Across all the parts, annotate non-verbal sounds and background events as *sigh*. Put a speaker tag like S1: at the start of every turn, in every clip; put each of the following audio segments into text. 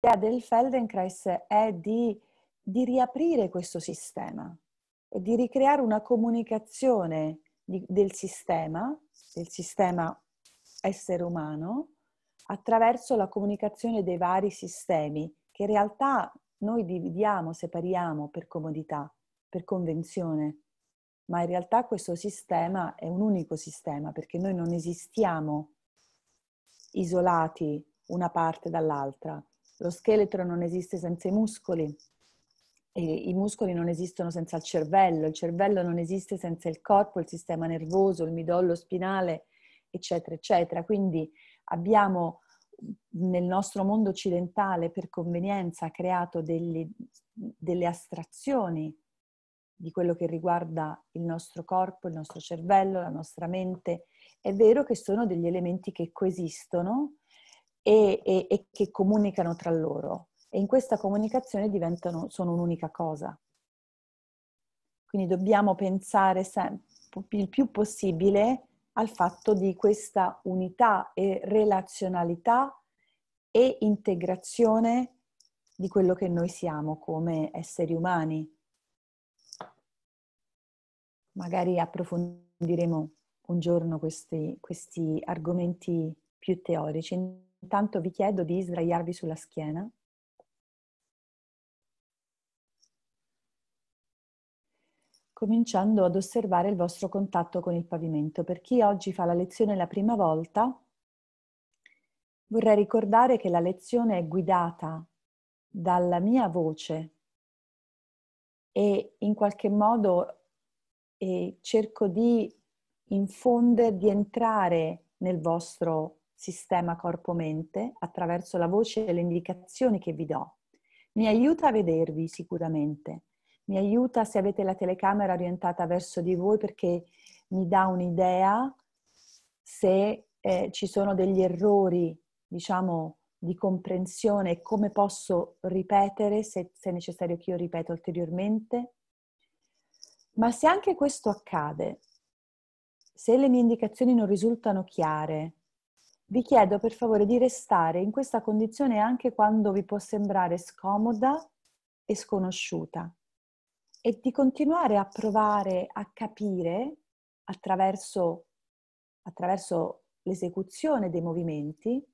S1: L'idea del Feldenkrais è di, di riaprire questo sistema e di ricreare una comunicazione di, del sistema, del sistema essere umano, attraverso la comunicazione dei vari sistemi, che in realtà noi dividiamo, separiamo per comodità, per convenzione, ma in realtà questo sistema è un unico sistema, perché noi non esistiamo isolati una parte dall'altra, lo scheletro non esiste senza i muscoli, i muscoli non esistono senza il cervello, il cervello non esiste senza il corpo, il sistema nervoso, il midollo spinale, eccetera, eccetera. Quindi abbiamo nel nostro mondo occidentale per convenienza creato degli, delle astrazioni di quello che riguarda il nostro corpo, il nostro cervello, la nostra mente. È vero che sono degli elementi che coesistono, e, e, e che comunicano tra loro. E in questa comunicazione diventano, sono un'unica cosa. Quindi dobbiamo pensare sempre, il più possibile al fatto di questa unità e relazionalità e integrazione di quello che noi siamo come esseri umani. Magari approfondiremo un giorno questi, questi argomenti più teorici. Intanto vi chiedo di sdraiarvi sulla schiena. cominciando ad osservare il vostro contatto con il pavimento. Per chi oggi fa la lezione la prima volta, vorrei ricordare che la lezione è guidata dalla mia voce e in qualche modo eh, cerco di infondere, di entrare nel vostro sistema corpo-mente attraverso la voce e le indicazioni che vi do. Mi aiuta a vedervi sicuramente, mi aiuta se avete la telecamera orientata verso di voi perché mi dà un'idea se eh, ci sono degli errori, diciamo, di comprensione e come posso ripetere se, se è necessario che io ripeta ulteriormente. Ma se anche questo accade, se le mie indicazioni non risultano chiare, vi chiedo per favore di restare in questa condizione anche quando vi può sembrare scomoda e sconosciuta e di continuare a provare a capire attraverso, attraverso l'esecuzione dei movimenti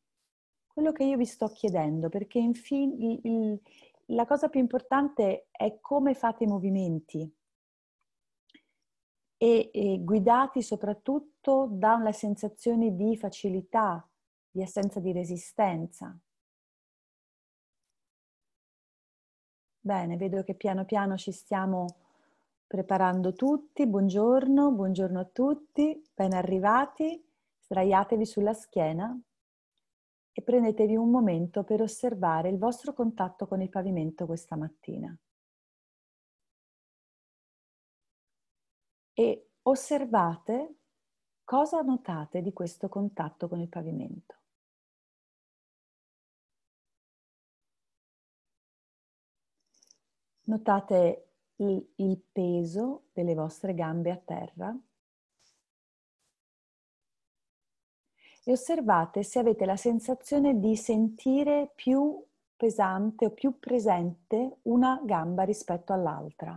S1: quello che io vi sto chiedendo, perché infine il, il, la cosa più importante è come fate i movimenti, e, e guidati soprattutto da una sensazione di facilità, di assenza di resistenza. Bene, vedo che piano piano ci stiamo preparando tutti. Buongiorno, buongiorno a tutti, ben arrivati. Sdraiatevi sulla schiena e prendetevi un momento per osservare il vostro contatto con il pavimento questa mattina. e osservate cosa notate di questo
S2: contatto con il pavimento. Notate il, il peso
S1: delle vostre gambe a terra e osservate se avete la sensazione di sentire più pesante o più presente una gamba rispetto all'altra.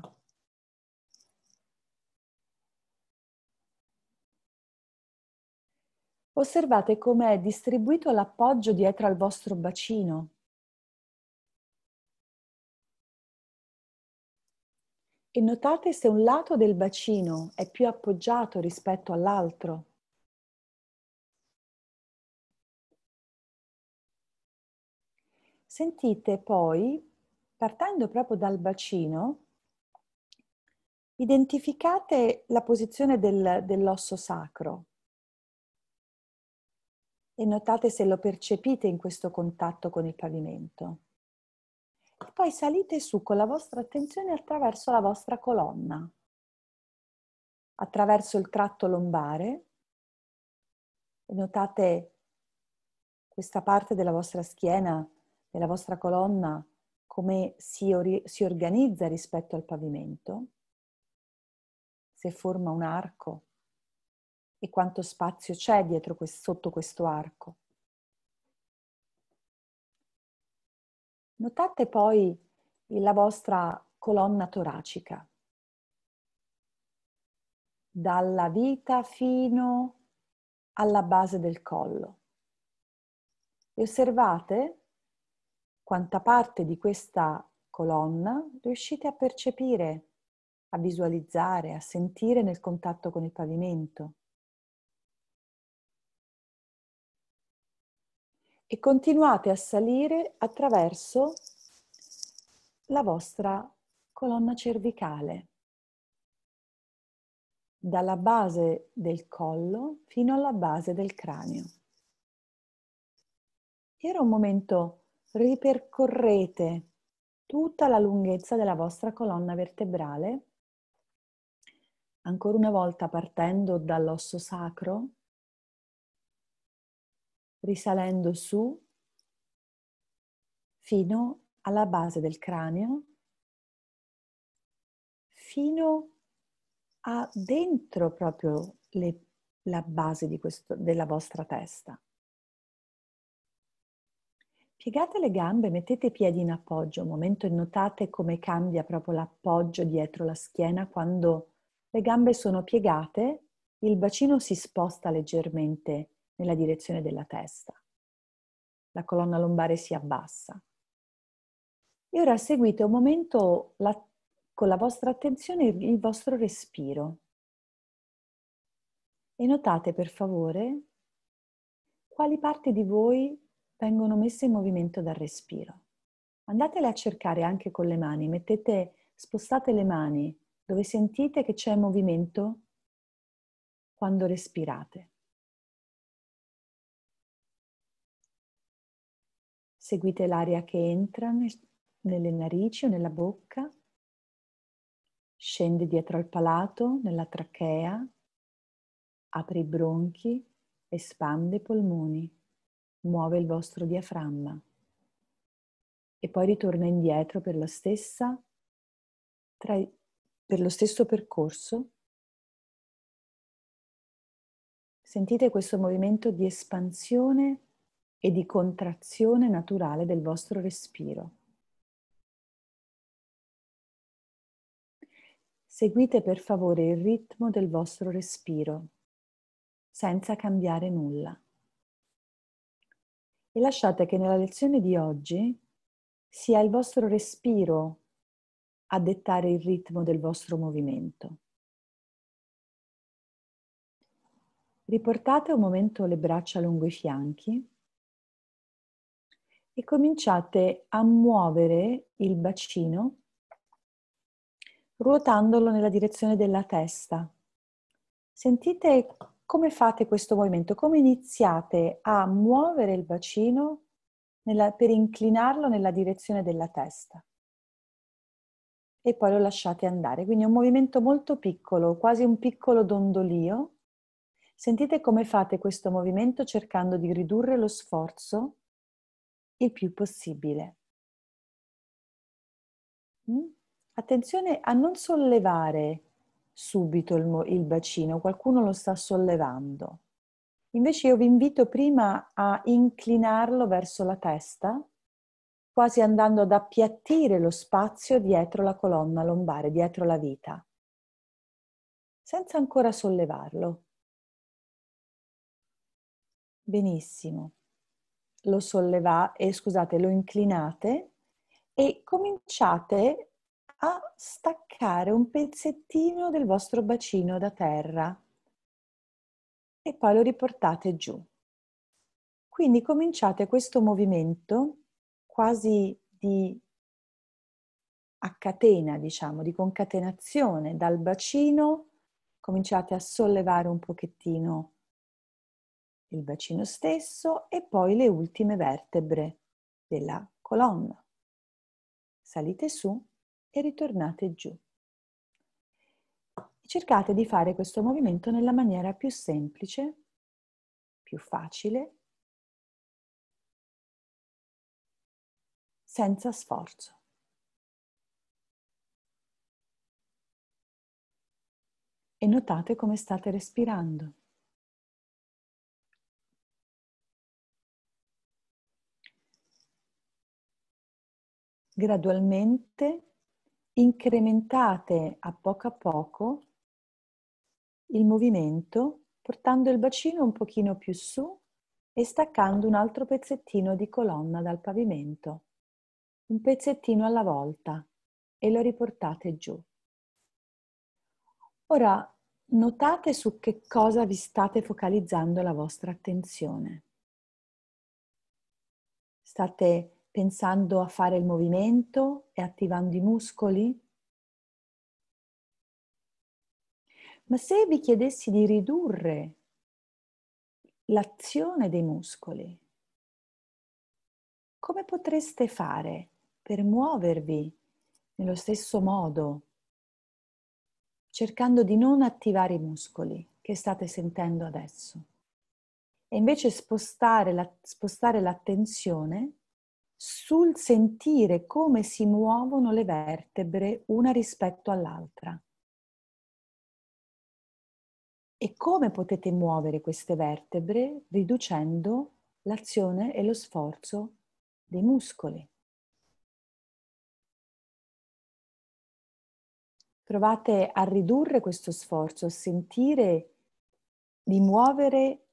S2: Osservate come è distribuito l'appoggio dietro al vostro bacino. E notate se un lato del bacino è più appoggiato rispetto all'altro. Sentite poi, partendo proprio dal bacino,
S1: identificate la posizione del, dell'osso sacro e notate se lo percepite in questo contatto con il pavimento. E poi salite su con la vostra attenzione attraverso la vostra colonna, attraverso il tratto lombare e notate questa parte della vostra schiena, della vostra colonna, come si, or- si organizza rispetto al pavimento, se forma un arco e quanto spazio c'è dietro questo, sotto questo arco. Notate poi la vostra colonna toracica, dalla vita fino alla base del collo. E osservate quanta parte di questa colonna riuscite a percepire, a visualizzare, a sentire nel contatto con il pavimento. e continuate a salire attraverso la vostra colonna cervicale, dalla base del collo fino alla base del cranio. E ora un momento ripercorrete tutta la lunghezza della vostra colonna vertebrale, ancora una volta partendo dall'osso sacro, risalendo su fino alla base del cranio, fino a dentro proprio le, la base questo, della vostra testa. Piegate le gambe, mettete i piedi in appoggio un momento e notate come cambia proprio l'appoggio dietro la schiena quando le gambe sono piegate, il bacino si sposta leggermente nella direzione della testa. La colonna lombare si abbassa. E ora seguite un momento la, con la vostra attenzione il vostro respiro. E notate per favore quali parti di voi vengono messe in movimento dal respiro. Andatele a cercare anche con le mani, mettete, spostate le mani dove sentite
S2: che c'è movimento quando respirate. Seguite l'aria che entra nelle narici o nella bocca, scende dietro al
S1: palato, nella trachea, apre i bronchi, espande i polmoni, muove il vostro diaframma e
S2: poi ritorna indietro per, stessa, tra, per lo stesso percorso. Sentite questo movimento
S1: di espansione e di contrazione naturale del vostro respiro.
S2: Seguite per favore il ritmo del vostro respiro senza cambiare nulla.
S1: E lasciate che nella lezione di oggi sia il vostro respiro a dettare il ritmo del vostro movimento. Riportate un momento le braccia lungo i fianchi e cominciate a muovere il bacino ruotandolo nella direzione della testa. Sentite come fate questo movimento, come iniziate a muovere il bacino nella, per inclinarlo nella direzione della testa e poi lo lasciate andare. Quindi è un movimento molto piccolo, quasi un piccolo dondolio. Sentite come fate questo movimento cercando di ridurre lo sforzo il più possibile. Mm? Attenzione a non sollevare subito il, il, bacino, qualcuno lo sta sollevando. Invece io vi invito prima a inclinarlo verso la testa, quasi andando ad appiattire lo spazio dietro la colonna lombare, dietro la vita, senza ancora sollevarlo. Benissimo lo sollevate, eh, scusate, lo inclinate e cominciate a staccare un pezzettino del vostro bacino da terra e poi lo riportate giù. Quindi cominciate questo movimento quasi di a catena, diciamo, di concatenazione dal bacino, cominciate a sollevare un pochettino il bacino stesso e poi le ultime vertebre della colonna. Salite su e ritornate giù. Cercate di fare questo movimento nella maniera più semplice,
S2: più facile, senza sforzo. E notate come state respirando.
S1: gradualmente incrementate a poco a poco il movimento portando il bacino un pochino più su e staccando un altro pezzettino di colonna dal pavimento, un pezzettino alla volta e lo riportate giù. Ora notate su che cosa vi state focalizzando la vostra attenzione. State pensando a fare il movimento e attivando i muscoli? Ma se vi chiedessi di ridurre l'azione dei muscoli, come potreste fare per muovervi nello stesso modo, cercando di non attivare i muscoli che state sentendo adesso? E invece spostare, la, spostare l'attenzione sul sentire come si muovono le vertebre una rispetto all'altra. E come potete muovere queste vertebre
S2: riducendo l'azione e lo sforzo dei muscoli. Provate a ridurre questo sforzo, a sentire di muovere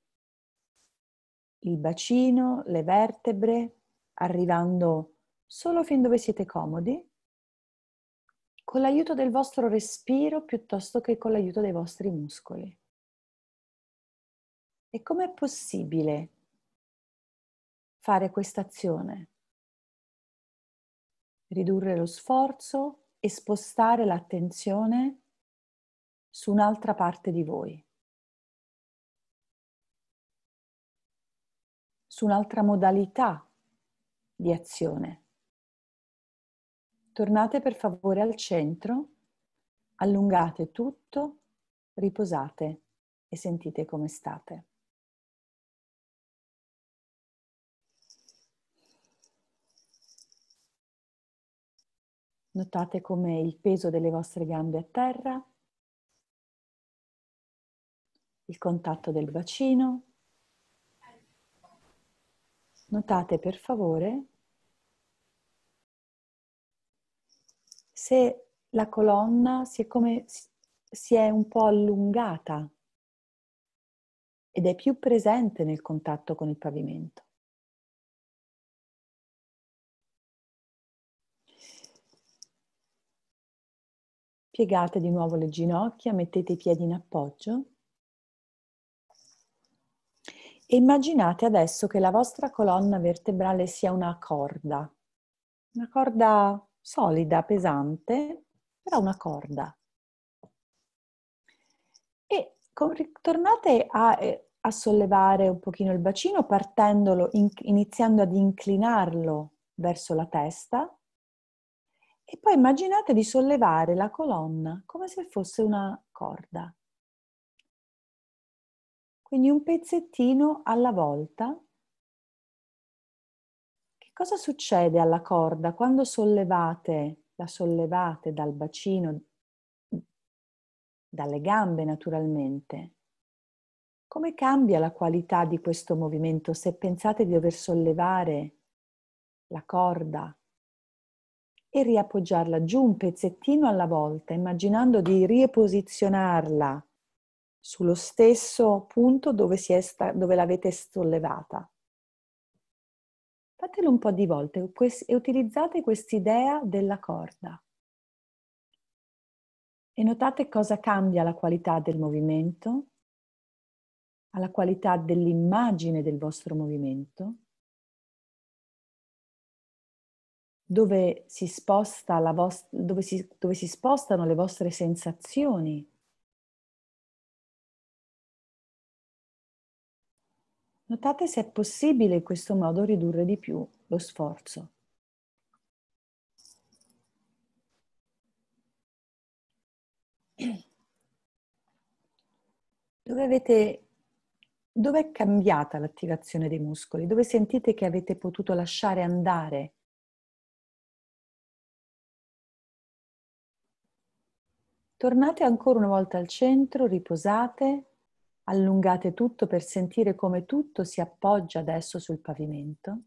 S1: il bacino, le vertebre, arrivando solo fin dove siete comodi, con l'aiuto del vostro respiro piuttosto
S2: che con l'aiuto dei vostri muscoli. E com'è possibile fare questa azione?
S1: Ridurre lo sforzo e spostare l'attenzione
S2: su un'altra parte di voi, su un'altra modalità di azione.
S1: Tornate per favore al centro, allungate
S2: tutto, riposate e sentite come state.
S1: Notate come il peso delle vostre gambe a terra, il contatto del bacino, Notate per favore se la colonna si è, come, si
S2: è un po' allungata ed è più presente nel contatto con il pavimento. Piegate di nuovo le ginocchia,
S1: mettete i piedi in appoggio immaginate adesso che la vostra colonna vertebrale sia una corda, una corda solida, pesante, però una corda. E con, tornate a, eh, a, sollevare un pochino il bacino partendolo, in, iniziando ad inclinarlo verso la testa e poi immaginate di sollevare la colonna come se fosse una
S2: corda. Quindi un pezzettino alla volta. Che cosa succede alla corda quando
S1: sollevate, la sollevate dal bacino, dalle gambe naturalmente? Come cambia la qualità di questo movimento se pensate di dover sollevare la corda e riappoggiarla giù un pezzettino alla volta, immaginando di riposizionarla sullo stesso punto dove, sta- dove l'avete sollevata. Fatelo un po' di volte e utilizzate quest'idea della corda. E notate cosa
S2: cambia la qualità del movimento, alla qualità dell'immagine del vostro movimento,
S1: dove
S2: si, sposta la vost- dove si, dove si spostano le vostre sensazioni Notate se è possibile in questo modo ridurre di più lo sforzo. Dove, avete, dove è
S1: cambiata l'attivazione dei muscoli? Dove sentite che avete potuto lasciare andare Tornate ancora una volta al centro, riposate, Allungate tutto per sentire come tutto si
S2: appoggia adesso sul pavimento.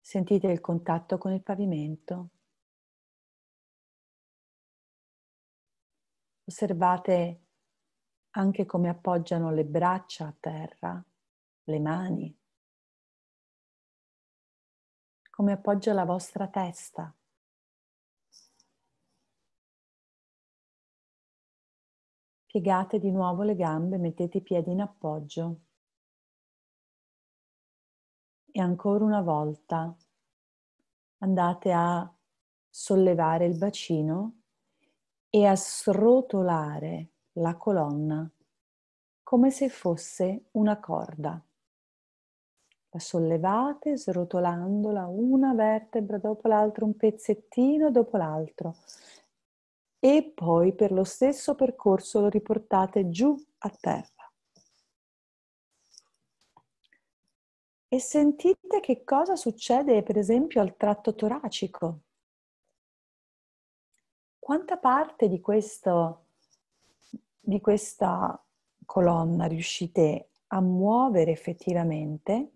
S2: Sentite il contatto con il pavimento.
S1: Osservate anche come appoggiano le braccia a
S2: terra, le mani, come appoggia la vostra testa. Piegate di nuovo le gambe, mettete i piedi in appoggio. E ancora una volta andate a sollevare il bacino
S1: e a srotolare la colonna come se fosse una corda. La sollevate srotolandola una vertebra dopo l'altra, un pezzettino dopo l'altro, e poi per lo stesso percorso lo riportate giù a terra. E sentite che cosa succede per esempio al tratto toracico. Quanta parte di, questo, di questa colonna riuscite a muovere effettivamente,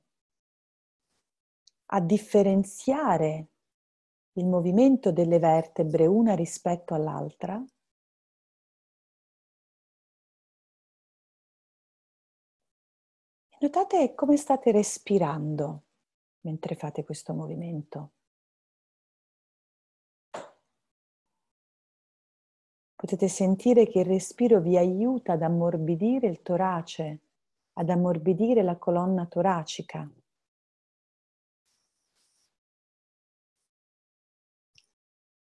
S1: a differenziare
S2: il movimento delle vertebre una rispetto all'altra Notate come state respirando mentre fate questo movimento. Potete sentire che il respiro vi aiuta ad ammorbidire il torace,
S1: ad ammorbidire la colonna toracica.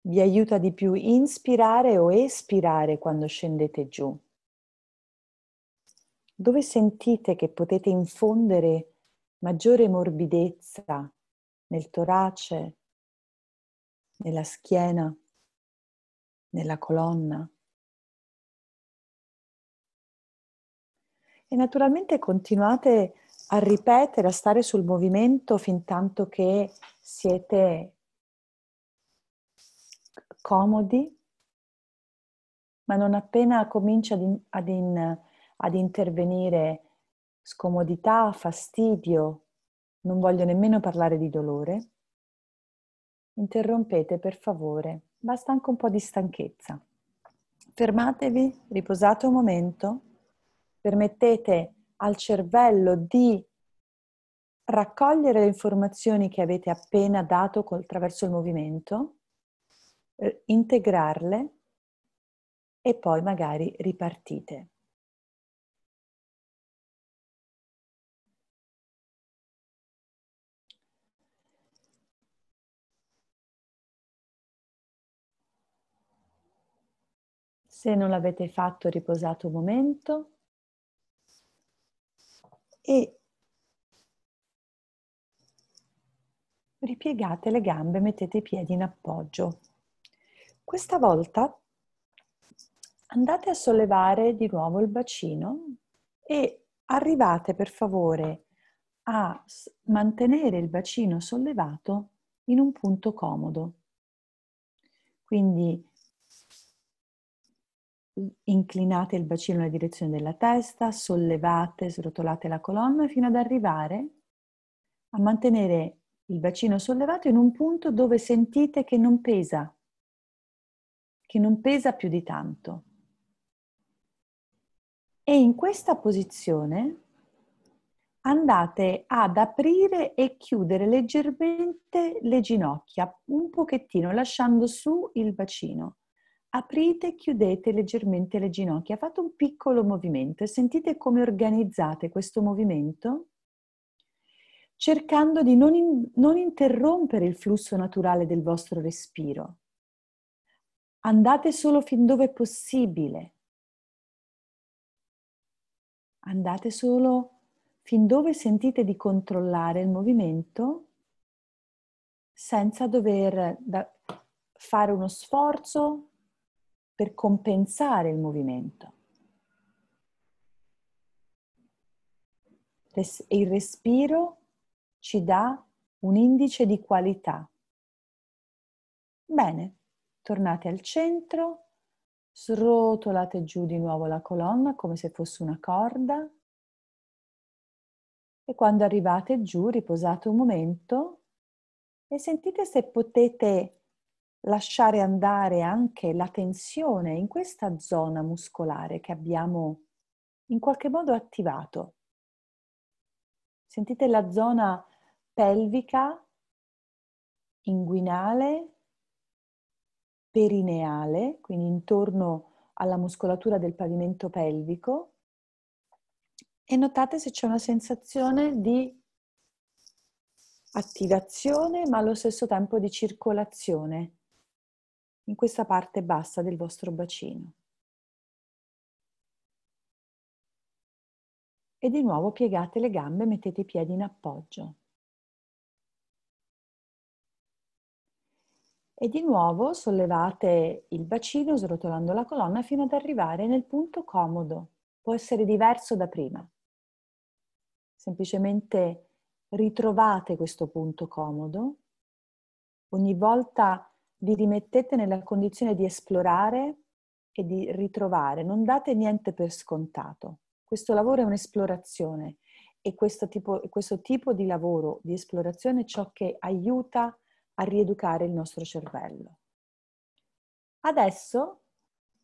S1: vi aiuta di più inspirare o espirare quando scendete giù? Dove sentite che potete infondere maggiore morbidezza nel
S2: torace, nella schiena, nella colonna? E naturalmente
S1: continuate a ripetere, a stare sul movimento fin tanto che siete comodi, ma non appena comincia ad, in, ad, in, ad intervenire scomodità, fastidio, non voglio nemmeno parlare di dolore, interrompete per favore, basta anche un po' di stanchezza. Fermatevi, riposate un momento, permettete al cervello di raccogliere le informazioni che avete appena dato attraverso il movimento eh, integrarle
S2: e poi magari ripartite.
S1: Se non l'avete fatto, riposate un momento e ripiegate le gambe, mettete i piedi in appoggio. Questa volta andate a sollevare di nuovo il bacino e arrivate per favore a mantenere il bacino sollevato in un punto comodo. Quindi inclinate il bacino nella direzione della testa, sollevate, srotolate la colonna fino ad arrivare a mantenere il bacino sollevato in un punto dove sentite che non pesa che non pesa più di tanto. E in questa posizione andate ad aprire e chiudere leggermente le ginocchia, un pochettino, lasciando su il bacino. Aprite e chiudete leggermente le ginocchia, fate un piccolo movimento e sentite come organizzate questo movimento cercando di non, in, non interrompere il flusso naturale del vostro respiro andate solo fin dove è possibile. Andate solo fin dove sentite di controllare il movimento senza dover fare uno sforzo per compensare il movimento. E il respiro ci dà un indice di qualità. Bene, tornate al centro, srotolate giù di nuovo la colonna come se fosse una corda e quando arrivate giù riposate un momento e sentite se potete lasciare andare anche la tensione in questa zona muscolare che abbiamo in qualche modo attivato. Sentite la zona pelvica, inguinale, perineale, quindi intorno alla muscolatura del pavimento pelvico e notate se c'è una sensazione di attivazione ma allo stesso tempo di circolazione in questa parte bassa del vostro bacino.
S2: E di nuovo piegate le gambe, mettete i piedi in appoggio.
S1: e di nuovo sollevate il bacino srotolando la colonna fino ad arrivare nel punto comodo. Può essere diverso da prima. Semplicemente ritrovate questo punto comodo. Ogni volta vi rimettete nella condizione di esplorare e di ritrovare. Non date niente per scontato. Questo lavoro è un'esplorazione e questo tipo, questo tipo di lavoro, di esplorazione, è ciò che aiuta a a rieducare il nostro cervello. Adesso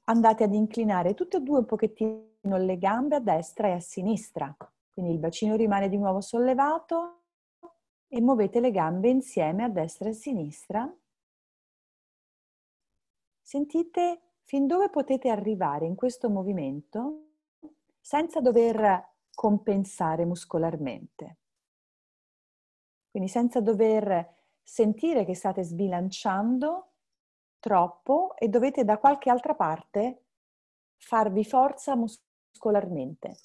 S1: andate ad inclinare tutte e due un pochettino le gambe a destra e a sinistra, quindi il bacino rimane di nuovo sollevato e muovete le gambe insieme a destra e a sinistra. Sentite fin dove potete arrivare in questo movimento senza dover compensare muscolarmente. Quindi senza dover sentire che state sbilanciando troppo e dovete da qualche altra parte farvi forza muscolarmente.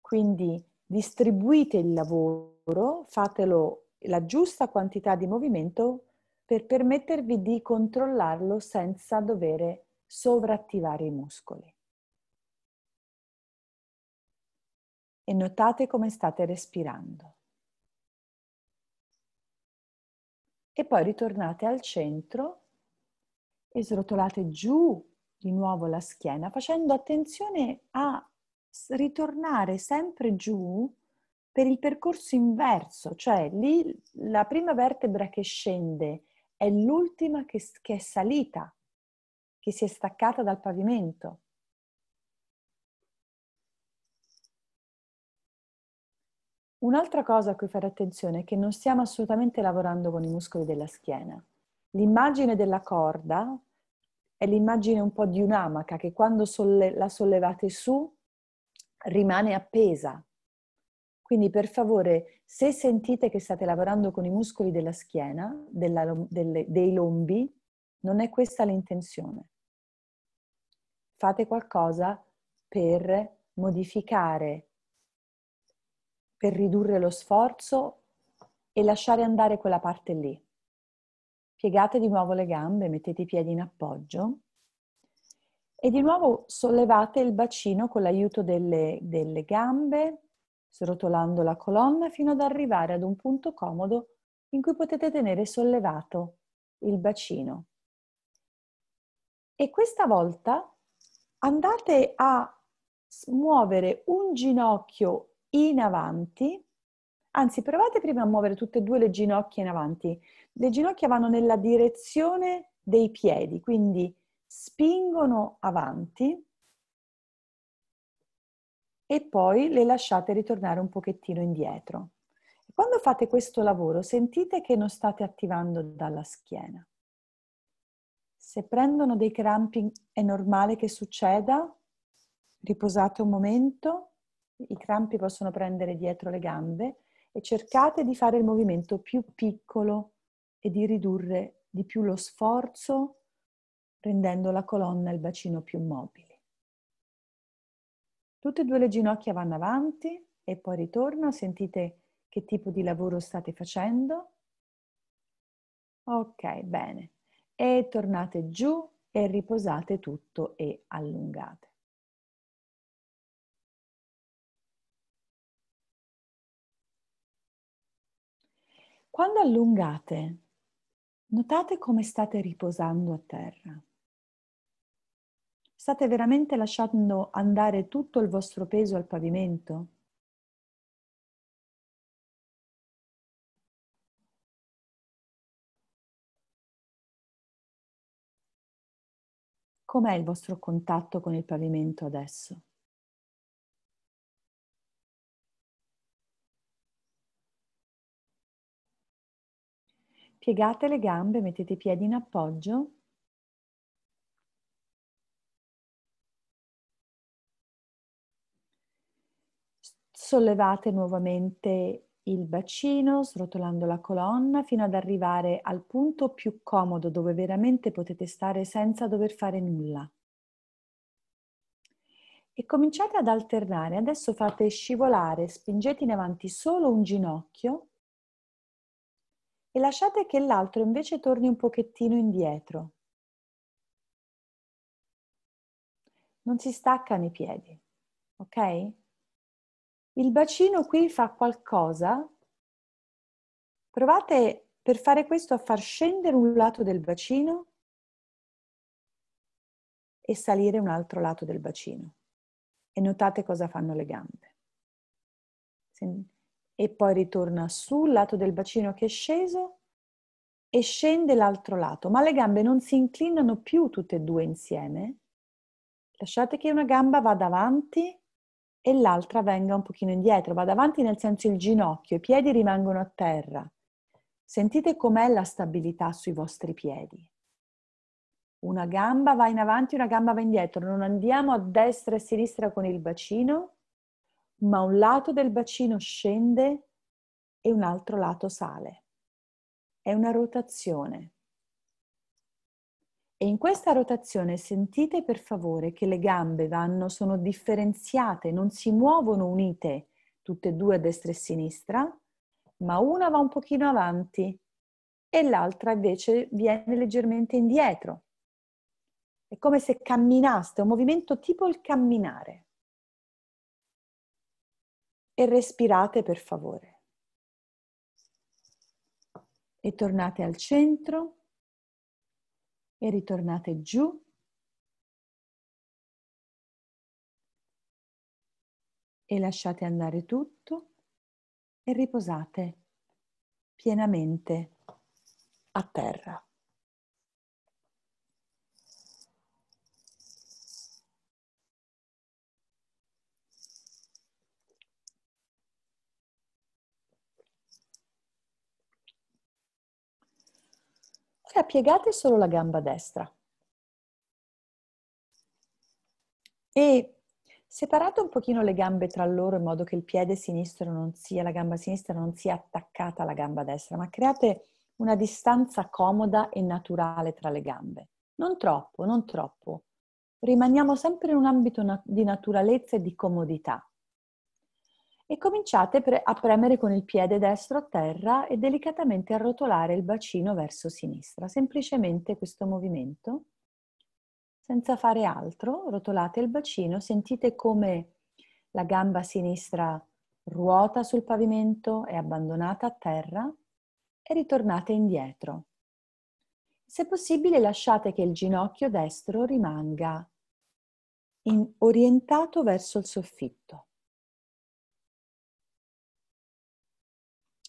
S1: Quindi distribuite il lavoro, fatelo la giusta quantità di movimento per permettervi di controllarlo senza dover sovrattivare i muscoli. E notate come state respirando. e poi ritornate al centro e srotolate giù di nuovo la schiena facendo attenzione a ritornare sempre giù per il percorso inverso, cioè lì la prima vertebra che scende è l'ultima che, che è salita, che si è staccata dal pavimento. Un'altra cosa a cui fare attenzione è che non stiamo assolutamente lavorando con i muscoli della schiena. L'immagine della corda è l'immagine un po' di un'amaca che quando solle- la sollevate su rimane appesa. Quindi per favore, se sentite che state lavorando con i muscoli della schiena, della, delle, dei lombi, non è questa l'intenzione. Fate qualcosa per modificare per ridurre lo sforzo e lasciare andare quella parte lì. Piegate di nuovo le gambe, mettete i piedi in appoggio e di nuovo sollevate il bacino con l'aiuto delle, delle gambe, srotolando la colonna fino ad arrivare ad un punto comodo in cui potete tenere sollevato il bacino. E questa volta andate a muovere un ginocchio in avanti, anzi provate prima a muovere tutte e due le ginocchia in avanti. Le ginocchia vanno nella direzione dei piedi, quindi spingono avanti e poi le lasciate ritornare un pochettino indietro. Quando fate questo lavoro sentite che non state attivando dalla schiena. Se prendono dei cramping è normale che succeda, riposate un momento i crampi possono prendere dietro le gambe e cercate di fare il movimento più piccolo e di ridurre di più lo sforzo rendendo la colonna e il bacino più mobili. Tutte e due le ginocchia vanno avanti e poi ritorno, sentite che tipo di lavoro state facendo.
S2: Ok, bene. E tornate giù e riposate tutto e allungate. Quando allungate,
S1: notate come state riposando a terra.
S2: State veramente lasciando andare tutto il vostro peso al pavimento? Com'è il vostro contatto con il pavimento adesso?
S1: Piegate le gambe, mettete i piedi in appoggio. Sollevate nuovamente il bacino, srotolando la colonna fino ad arrivare al punto più comodo dove veramente potete stare senza dover fare nulla. E cominciate ad alternare. Adesso fate scivolare, spingete in avanti solo un ginocchio e lasciate che l'altro invece torni un pochettino indietro. Non si staccano i piedi, ok? Il bacino qui fa qualcosa. Provate per fare questo a far scendere un lato del bacino e salire un altro lato del bacino e notate cosa fanno le gambe e poi ritorna su, lato del bacino che è sceso e scende l'altro lato, ma le gambe non si inclinano più tutte e due insieme. Lasciate che una gamba vada avanti e l'altra venga un pochino indietro, vada avanti nel senso il ginocchio, i piedi rimangono a terra. Sentite com'è la stabilità sui vostri piedi. Una gamba va in avanti, una gamba va indietro, non andiamo a destra e a sinistra con il bacino, ma un lato del bacino scende e un altro lato sale. È una rotazione. E in questa rotazione sentite per favore che le gambe vanno, sono differenziate, non si muovono unite, tutte e due a destra e a sinistra, ma una va un pochino avanti e l'altra invece viene leggermente indietro. È come se camminaste, è un movimento tipo il camminare e respirate per favore. E
S2: tornate al centro e ritornate giù. E lasciate andare tutto e riposate pienamente a terra. a piegate solo la gamba destra.
S1: E separate un pochino le gambe tra loro in modo che il piede sinistro non sia, la gamba sinistra non sia attaccata alla gamba destra, ma create una distanza comoda e naturale tra le gambe. Non troppo, non troppo. Rimaniamo sempre in un ambito di naturalezza e di comodità e cominciate pre- a premere con il piede destro a terra e delicatamente arrotolare il bacino verso sinistra. Semplicemente questo movimento, senza fare altro, rotolate il bacino, sentite come la gamba sinistra ruota sul pavimento, è abbandonata a terra e ritornate indietro. Se possibile lasciate che il ginocchio destro rimanga in, orientato verso il soffitto.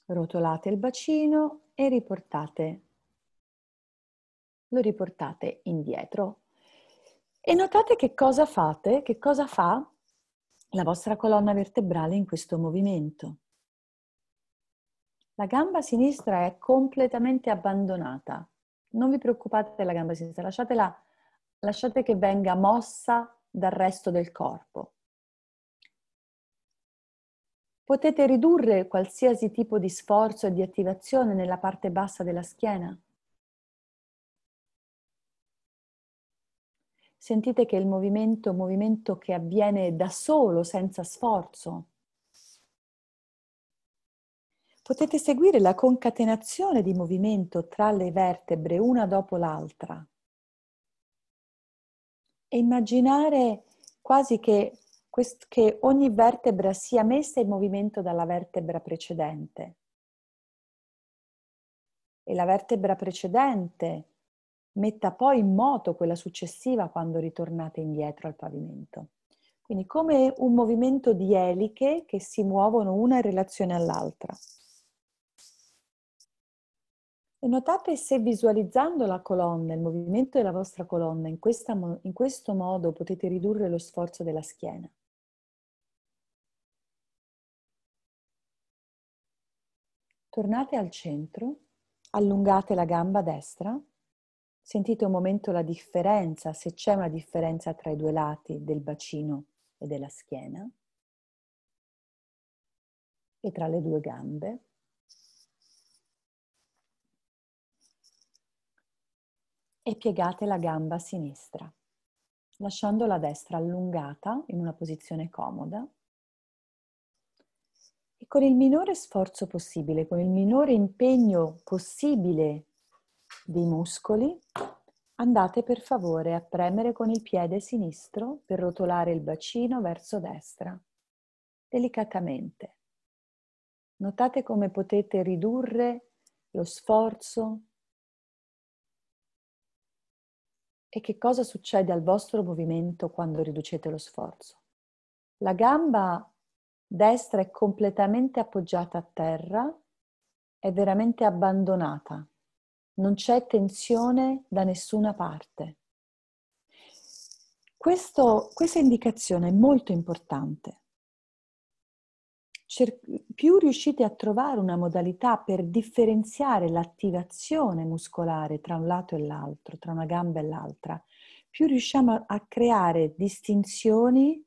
S1: Rotolate il bacino e riportate, lo riportate indietro. E notate che cosa fate, che cosa fa la vostra colonna vertebrale in questo movimento. La gamba sinistra è completamente abbandonata. Non vi preoccupate della gamba sinistra, lasciatela, lasciate che venga mossa dal resto del corpo. Potete ridurre qualsiasi tipo di sforzo e di attivazione nella parte bassa della schiena. Sentite che il movimento è un movimento che avviene da solo, senza sforzo. Potete seguire la concatenazione di movimento tra le vertebre una dopo l'altra e immaginare quasi che che ogni vertebra sia messa in movimento dalla vertebra precedente. E la vertebra precedente metta poi in moto quella successiva quando ritornate indietro al pavimento. Quindi come un movimento di eliche che si muovono una in relazione all'altra. E notate se visualizzando la colonna, il movimento della vostra colonna, in, questa, in questo modo potete ridurre lo sforzo della schiena. Tornate al centro, allungate la gamba destra, sentite un momento la differenza, se c'è una differenza tra i due lati del bacino e della schiena e tra le due gambe. E piegate la gamba sinistra, lasciando la destra allungata in una posizione comoda con il minore sforzo possibile, con il minore impegno possibile dei muscoli, andate per favore a premere con il piede sinistro per rotolare il bacino verso destra, delicatamente. Notate come potete ridurre lo sforzo e che cosa succede al vostro movimento quando riducete lo sforzo. La gamba destra è completamente appoggiata a terra, è veramente abbandonata, non c'è tensione da nessuna parte. Questo, questa indicazione è molto importante. Cer- più riuscite a trovare una modalità per differenziare l'attivazione muscolare tra un lato e l'altro, tra una gamba e l'altra, più riusciamo a, a creare distinzioni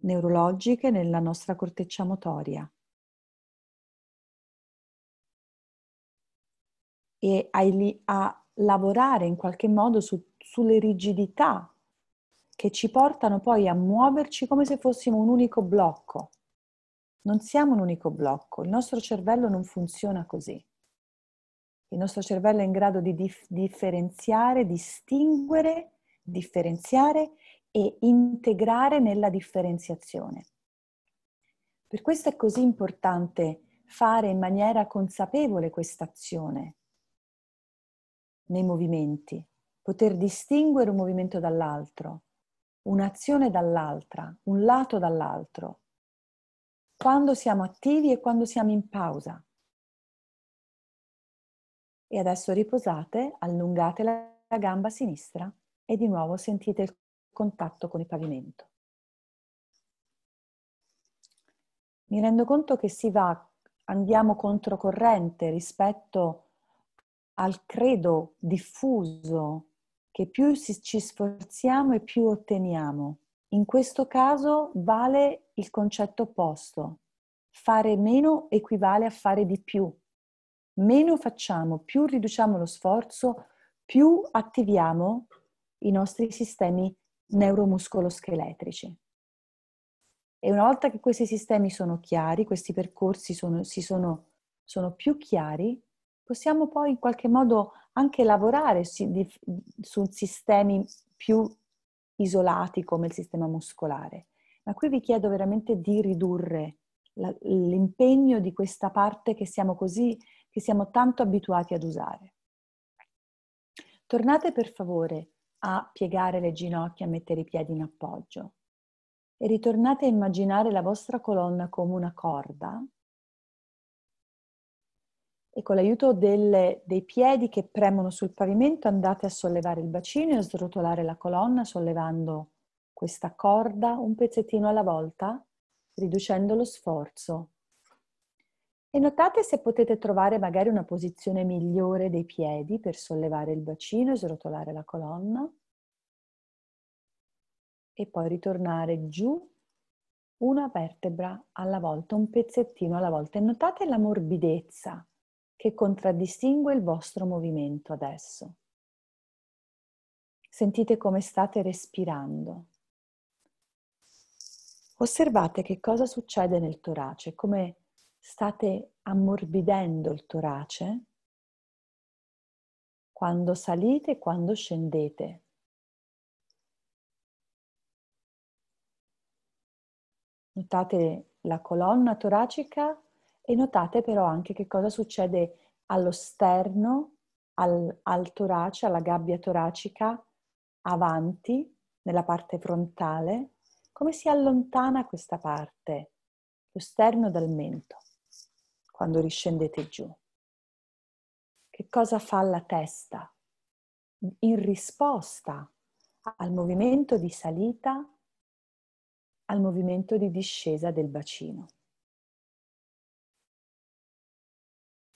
S1: neurologiche nella nostra corteccia
S2: motoria. E a, lavorare in qualche modo su, sulle rigidità
S1: che ci portano poi a muoverci come se fossimo un unico blocco. Non siamo un unico blocco, il nostro cervello non funziona così. Il nostro cervello è in grado di dif- differenziare, distinguere, differenziare e integrare nella differenziazione. Per questo è così importante fare in maniera consapevole questa azione nei movimenti, poter distinguere un movimento dall'altro, un'azione dall'altra, un lato dall'altro, quando siamo attivi e quando siamo in pausa. E adesso riposate, allungate la gamba sinistra e di nuovo sentite il contatto con il pavimento. Mi rendo conto che si va, andiamo controcorrente rispetto al credo diffuso che più ci sforziamo e più otteniamo. In questo caso vale il concetto opposto. Fare meno equivale a fare di più. Meno facciamo, più riduciamo lo sforzo, più attiviamo i nostri sistemi neuromuscoloscheletrici. E una volta che questi sistemi sono chiari, questi percorsi sono, sono, sono più chiari, possiamo poi in qualche modo anche lavorare su, su sistemi più isolati come il sistema muscolare. Ma qui vi chiedo veramente di ridurre la, l'impegno di questa parte che siamo così, che siamo tanto abituati ad usare. Tornate per favore a piegare le ginocchia e mettere i piedi in appoggio. E ritornate a immaginare la vostra colonna come una corda e con l'aiuto delle, dei piedi che premono sul pavimento andate a sollevare il bacino e a srotolare la colonna sollevando questa corda un pezzettino alla volta, riducendo lo sforzo e notate se potete trovare magari una posizione migliore dei piedi per sollevare il bacino e srotolare la colonna e poi ritornare giù una vertebra alla volta, un pezzettino alla volta. E notate la morbidezza che contraddistingue il vostro movimento adesso. Sentite come state respirando. Osservate che cosa succede nel torace, come state ammorbidendo il torace quando salite e quando scendete. Notate la colonna toracica e notate però anche che cosa succede allo sterno, al, al torace, alla gabbia toracica, avanti, nella parte frontale, come si allontana questa parte, lo sterno dal mento quando riscendete giù? Che cosa fa la testa in risposta al movimento di
S2: salita, al movimento di discesa del bacino?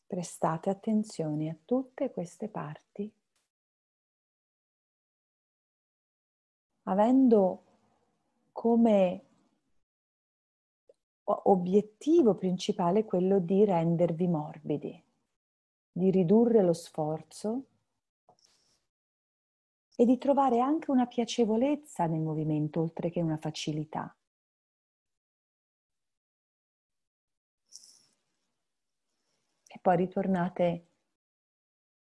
S2: Prestate attenzione a tutte queste parti. Avendo come obiettivo
S1: principale è quello di rendervi morbidi, di ridurre lo sforzo e di trovare anche una piacevolezza nel
S2: movimento oltre che una facilità. E poi ritornate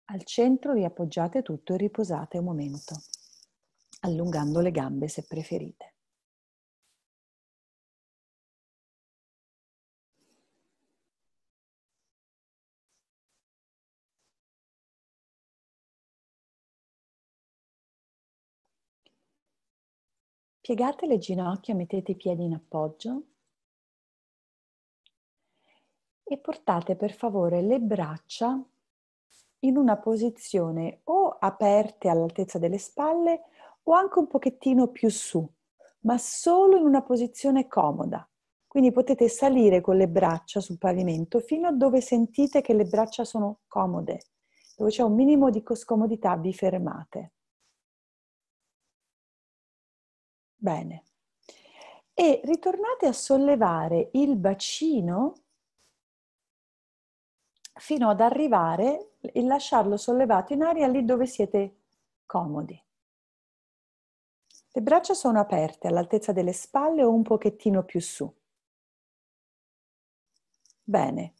S1: al centro, riappoggiate tutto e riposate un momento, allungando le gambe
S2: se preferite. Piegate le ginocchia, mettete i piedi in appoggio
S1: e portate per favore le braccia in una posizione o aperte all'altezza delle spalle o anche un pochettino più su, ma solo in una posizione comoda. Quindi potete salire con le braccia sul pavimento fino a dove sentite che le braccia sono comode, dove c'è un minimo di scomodità, vi fermate. Bene. E ritornate a sollevare il bacino fino ad arrivare e lasciarlo sollevato in aria lì dove siete comodi. Le braccia sono aperte all'altezza delle spalle o un pochettino più su. Bene.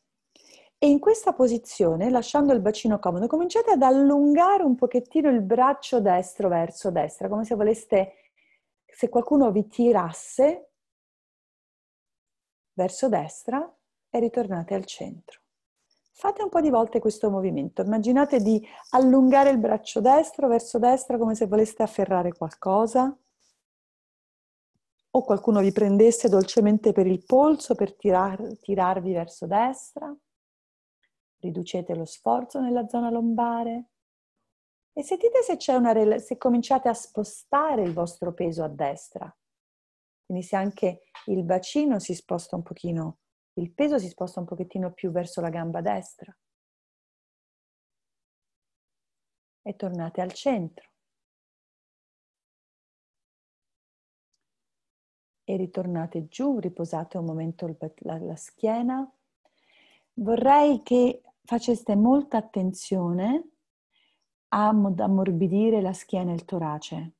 S1: E in questa posizione, lasciando il bacino comodo, cominciate ad allungare un pochettino il braccio destro verso destra, come se voleste se qualcuno vi tirasse verso destra e ritornate al centro. Fate un po' di volte questo movimento, immaginate di allungare il braccio destro verso destra come se voleste afferrare qualcosa o qualcuno vi prendesse dolcemente per il polso per tirar, tirarvi verso destra. Riducete lo sforzo nella zona lombare, e sentite se, c'è una, se cominciate a spostare il vostro peso a destra. Quindi se anche il bacino si sposta un pochino, il
S2: peso si sposta un pochettino più verso la gamba destra. E tornate al centro.
S1: E ritornate giù, riposate un momento la, la schiena. Vorrei che faceste molta attenzione ad ammorbidire la schiena e il torace.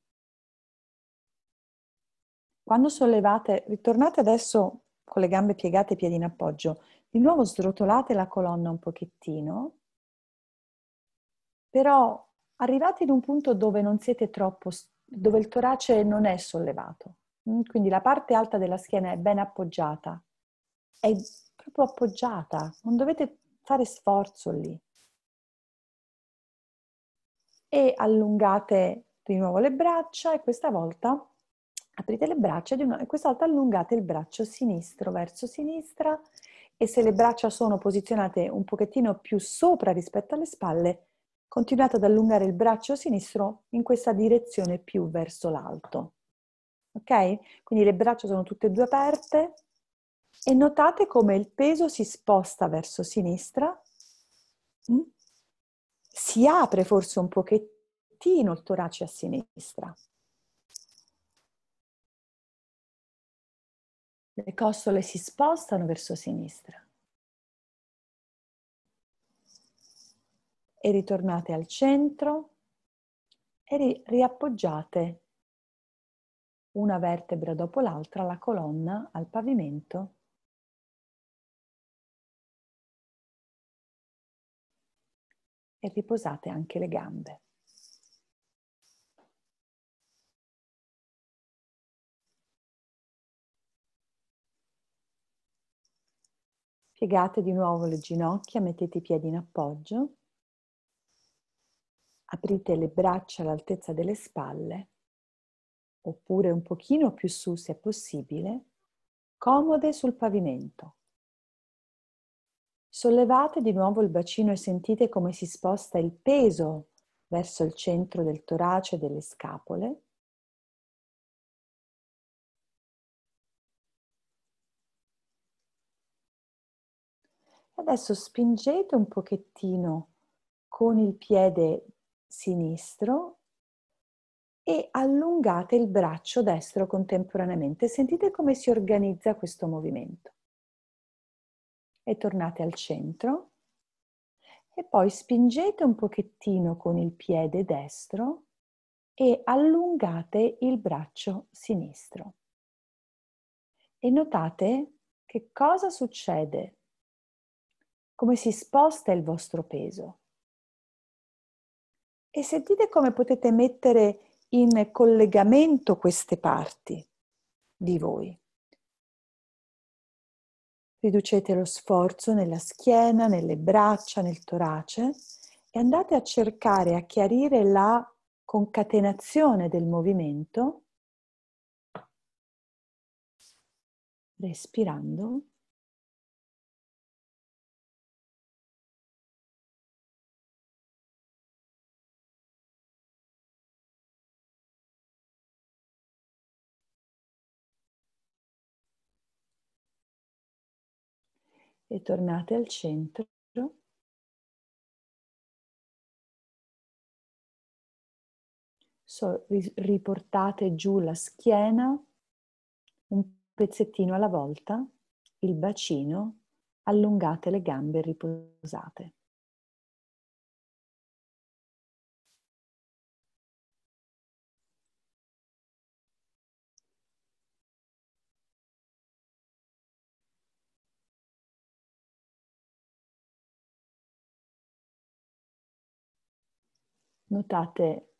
S1: Quando sollevate, ritornate adesso con le gambe piegate e piedi in appoggio, di nuovo srotolate la colonna un pochettino, però arrivate in un punto dove non siete troppo, dove il torace non è sollevato, mm, quindi la parte alta della schiena è ben appoggiata, è proprio appoggiata, non dovete fare sforzo lì e allungate di nuovo le braccia e questa volta aprite le braccia di nuovo, e questa volta allungate il braccio sinistro verso sinistra e se le braccia sono posizionate un pochettino più sopra rispetto alle spalle, continuate ad allungare il braccio sinistro in questa direzione più verso l'alto. Ok? Quindi le braccia sono tutte e due aperte e notate come il peso si sposta verso sinistra mm? si apre forse un pochettino il torace a sinistra.
S2: Le costole si spostano verso sinistra. E ritornate
S1: al centro e ri- riappoggiate
S2: una vertebra dopo l'altra la colonna, al pavimento e riposate anche le gambe.
S1: Piegate di nuovo le ginocchia, mettete i piedi in appoggio, aprite le braccia all'altezza delle spalle oppure un pochino più su se possibile, comode sul pavimento. Sollevate di nuovo il bacino e sentite come si sposta il peso
S2: verso il centro del torace e delle scapole. Adesso spingete un pochettino con il
S1: piede sinistro e allungate il braccio destro contemporaneamente. Sentite come si organizza questo movimento e tornate al centro e poi spingete un pochettino con il piede destro e allungate il braccio sinistro. E notate che cosa succede, come si sposta il vostro peso. E sentite come potete mettere in collegamento queste parti di voi. Riducete lo sforzo nella schiena, nelle braccia, nel torace e andate a cercare, a chiarire la concatenazione del movimento
S2: respirando e tornate al centro. So, riportate giù la
S1: schiena, un pezzettino alla volta, il bacino,
S2: allungate le gambe e riposate. Notate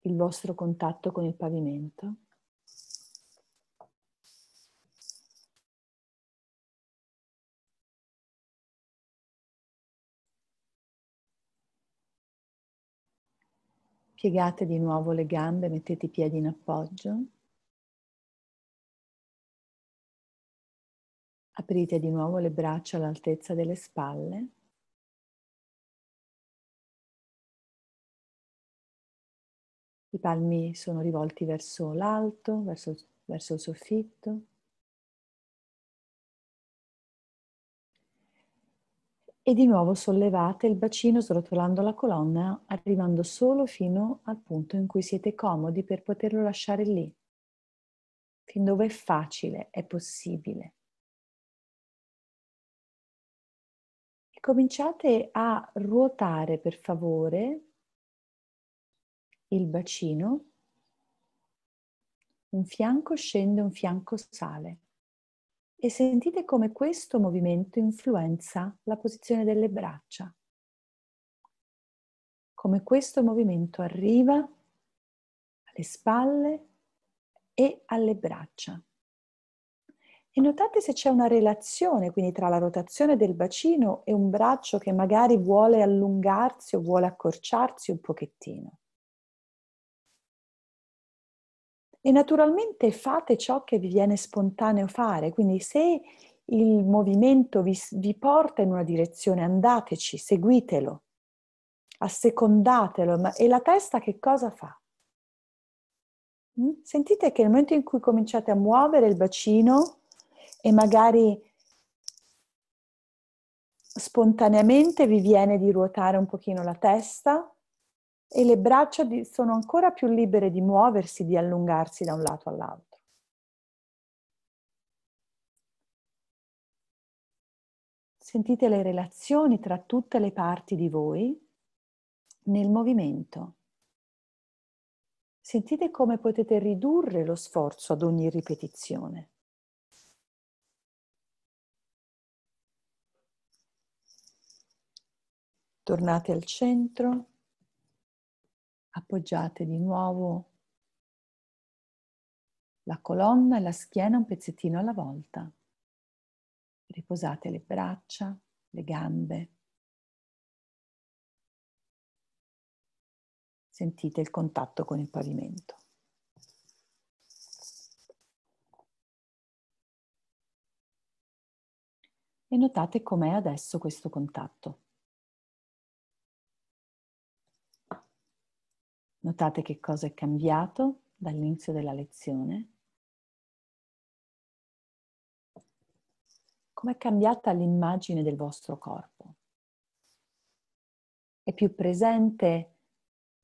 S2: il vostro contatto con il pavimento. Piegate di nuovo le gambe, mettete i piedi in appoggio. Aprite di nuovo le braccia all'altezza delle spalle. palmi sono rivolti verso l'alto, verso, verso il soffitto.
S1: E di nuovo sollevate il bacino srotolando la colonna, arrivando solo fino al punto in cui siete comodi per poterlo lasciare lì,
S2: fin dove è facile, è possibile. E cominciate a ruotare per favore il bacino, un
S1: fianco scende, un fianco sale. E sentite come questo movimento influenza la posizione delle braccia. Come questo movimento arriva alle spalle e alle braccia. E notate se c'è una relazione quindi tra la rotazione del bacino e un braccio che magari vuole allungarsi o vuole accorciarsi un pochettino. E naturalmente fate ciò che vi viene spontaneo fare, quindi se il movimento vi, vi porta in una direzione, andateci, seguitelo, assecondatelo. Ma, e la testa che cosa fa? Mm? Sentite che nel momento in cui cominciate a muovere il bacino e magari spontaneamente vi viene di ruotare un pochino la testa, e le braccia di, sono ancora più libere di muoversi, di allungarsi da un lato all'altro.
S2: Sentite le relazioni tra tutte le parti di voi nel
S1: movimento. Sentite come potete ridurre lo sforzo ad ogni ripetizione.
S2: Tornate al centro appoggiate di nuovo
S1: la colonna e la schiena un pezzettino alla volta. Riposate le
S2: braccia, le gambe. Sentite il contatto con il pavimento. E notate com'è adesso questo contatto.
S1: Notate che cosa è cambiato dall'inizio della lezione.
S2: Com'è cambiata l'immagine del vostro corpo? È più presente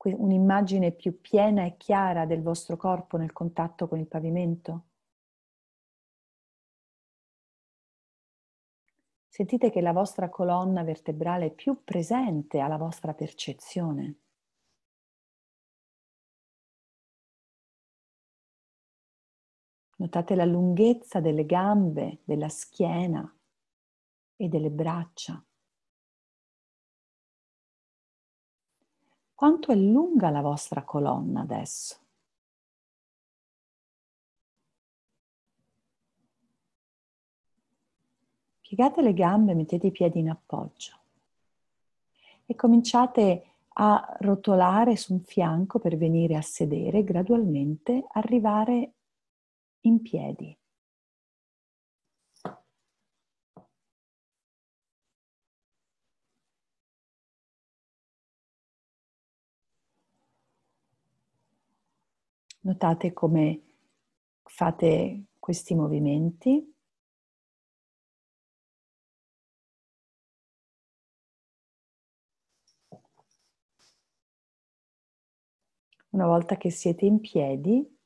S2: un'immagine più piena e chiara del vostro corpo nel contatto con il pavimento? Sentite che la vostra colonna vertebrale è più presente alla vostra percezione. Notate la lunghezza delle gambe, della schiena e delle braccia. Quanto è lunga la vostra colonna adesso? Piegate le gambe,
S1: mettete i piedi in appoggio e cominciate a rotolare su un fianco per venire a sedere, gradualmente arrivare
S2: in piedi. Notate come fate questi movimenti. Una volta che siete in piedi,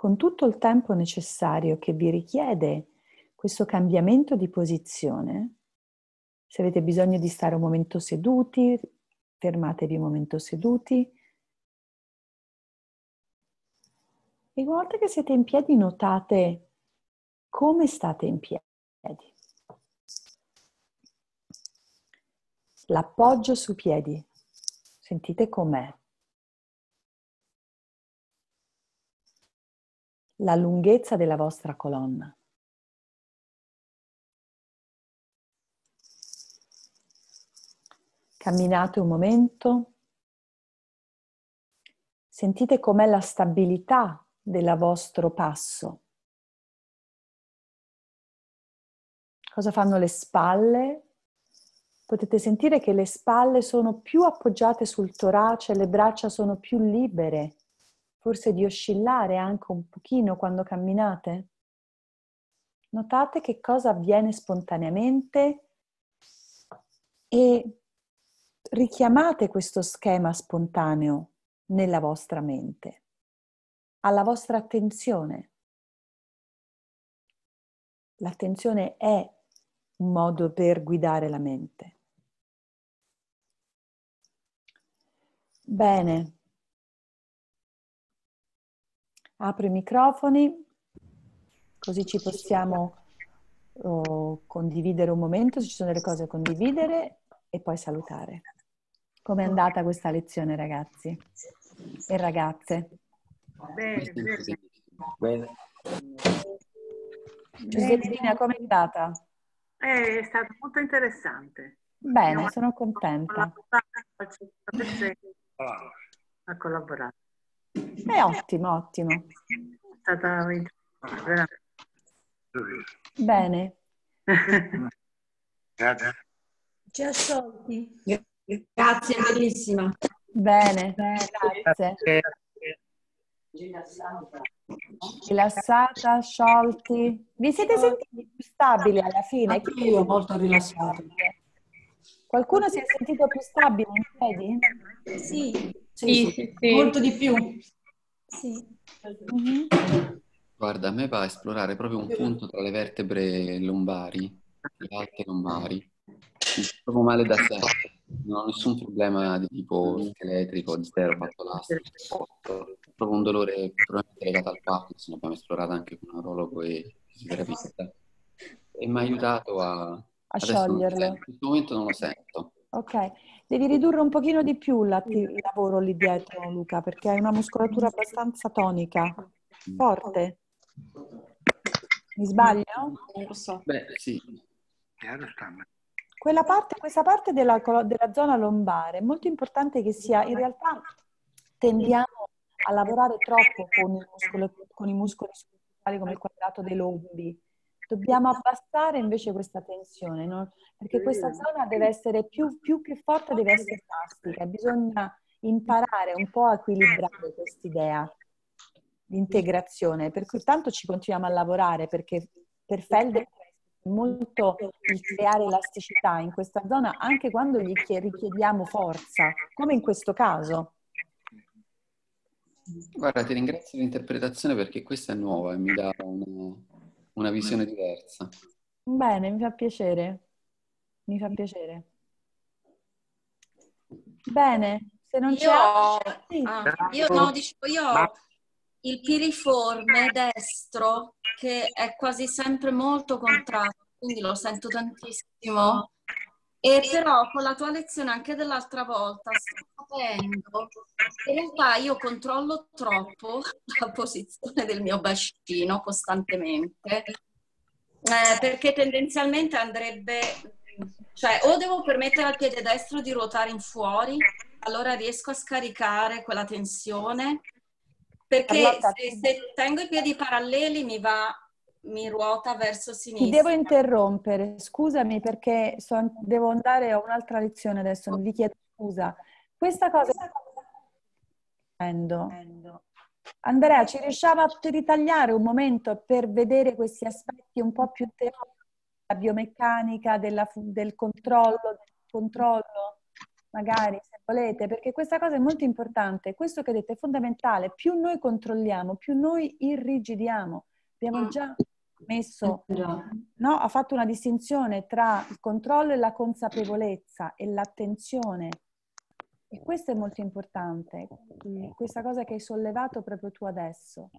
S2: con tutto il
S1: tempo necessario che vi richiede questo cambiamento di posizione, se avete bisogno di stare un momento seduti, fermatevi un momento seduti. E una volta che siete in piedi notate come state in piedi. L'appoggio sui piedi. Sentite
S2: com'è. la lunghezza della vostra colonna. Camminate un momento, sentite com'è la stabilità del vostro passo. Cosa fanno le
S1: spalle? Potete sentire che le spalle sono più appoggiate sul torace, le braccia sono più libere forse di oscillare anche un pochino quando camminate. Notate che cosa avviene spontaneamente e richiamate questo schema spontaneo nella vostra mente, alla vostra attenzione.
S2: L'attenzione è un modo per guidare la mente.
S1: Bene, Apro i microfoni, così ci possiamo oh, condividere un momento, se ci sono delle cose da condividere e poi salutare. Com'è andata questa lezione ragazzi e ragazze?
S2: Bene, bene. bene.
S1: Giuseppina, com'è andata? Eh, è stato molto interessante. Bene, sono contenta. Ha collaborato. È ottimo, ottimo. È stata Bene. Grazie. Ci ascolti. Grazie, bellissima. Bene, grazie. grazie. Rilassata, sciolti. Vi siete sentiti più stabili alla fine? Anche io molto
S2: rilassata.
S1: Qualcuno si è sentito più stabile in piedi? Sì.
S2: Sì, sì, sì, molto di più. Sì.
S1: Guarda, a me va a esplorare proprio un punto tra le vertebre lombari, le alte lombari. Mi trovo male da sé, non ho nessun problema di tipo scheletrico, di stereopatolastico, ho proprio un dolore probabilmente legato al Parkinson, abbiamo esplorato anche con un neurologo e fisioterapista. E mi ha aiutato a
S2: a scioglierle. in
S1: questo momento non lo sento. Ok, devi ridurre un pochino di più il lavoro lì dietro, Luca, perché hai una muscolatura abbastanza tonica, mm. forte. Mi sbaglio?
S2: Non lo so. Beh, sì.
S1: Quella parte, questa parte della, della zona lombare è molto importante che sia, in realtà tendiamo a lavorare troppo con, muscolo, con i muscoli come il quadrato dei lombi, Dobbiamo abbassare invece questa tensione, no? perché questa zona deve essere più, più che forte, deve essere plastica. Bisogna imparare un po' a equilibrare questa idea di integrazione. Per cui tanto ci continuiamo a lavorare perché per Felder è molto il creare elasticità in questa zona anche quando gli richiediamo forza, come in questo caso. Guarda, ti ringrazio l'interpretazione perché questa è nuova e mi dà una, una visione diversa. Bene, mi fa piacere. Mi fa piacere. Bene, se
S2: non io, c'è... Ah, io no, dicevo io ho il piriforme
S1: destro che è quasi sempre molto contratto, quindi lo sento tantissimo e però con la tua lezione anche dell'altra volta sto capendo che in realtà io controllo troppo la posizione del mio bacino costantemente eh, perché tendenzialmente andrebbe, cioè o devo permettere al piede destro di ruotare in fuori, allora riesco a scaricare quella tensione, perché se, se tengo i piedi paralleli mi va mi ruota verso sinistra. Ti devo interrompere, scusami perché so, devo andare a un'altra lezione adesso, vi chiedo scusa. Questa cosa Andrea, ci riusciamo a ritagliare un momento per vedere questi aspetti un po' più teorici della biomeccanica, della, del controllo, del controllo, magari se volete, perché questa cosa è molto importante. Questo che dite è fondamentale. Più noi controlliamo, più noi irrigidiamo abbiamo ah. già messo, eh, no? ha fatto una distinzione tra il controllo e la consapevolezza e l'attenzione. E questo è molto importante, mm, questa cosa che hai sollevato proprio tu adesso.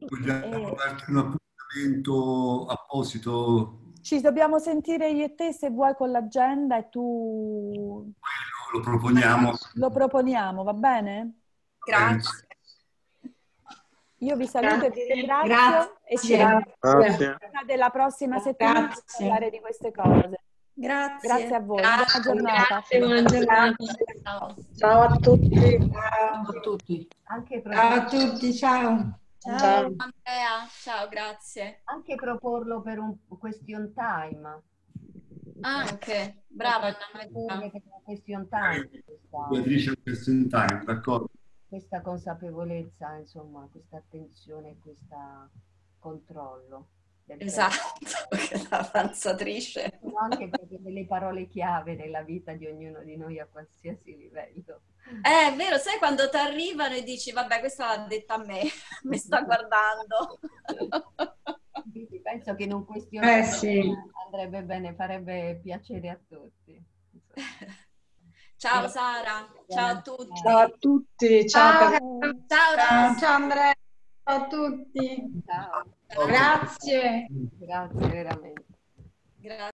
S2: Vogliamo darti un appuntamento apposito?
S1: Ci dobbiamo sentire io e te se vuoi con l'agenda e tu...
S2: Lo proponiamo.
S1: Lo proponiamo, va bene? Grazie. Io vi saluto grazie. e vi ringrazio e ci vediamo della prossima settimana grazie. per parlare di queste cose. Grazie. Grazie a voi. Grazie, buona giornata. Buona giornata. Ciao. ciao. a tutti. Ciao a tutti. ciao a tutti, ciao. Ciao. ciao. Andrea, ciao, grazie. Anche proporlo per un question time. Anche, brava Gianluca. Question time.
S2: Beatrice, question time, d'accordo
S1: questa consapevolezza, insomma, questa attenzione, questo controllo. Esatto, *laughs* che l'avanzatrice. Anche perché delle parole chiave nella vita di ognuno di noi a qualsiasi livello. Eh, è vero, sai quando ti arrivano e dici vabbè questa l'ha detta a me, *laughs* mi sta guardando. penso che in un eh, questionario eh sì. andrebbe bene, farebbe piacere a tutti. Ciao Sara, ciao a tutti. Ciao a
S2: tutti, ciao. Ciao, ciao, ciao Andrea,
S1: ciao a tutti. Ciao. Grazie. Grazie veramente. Grazie.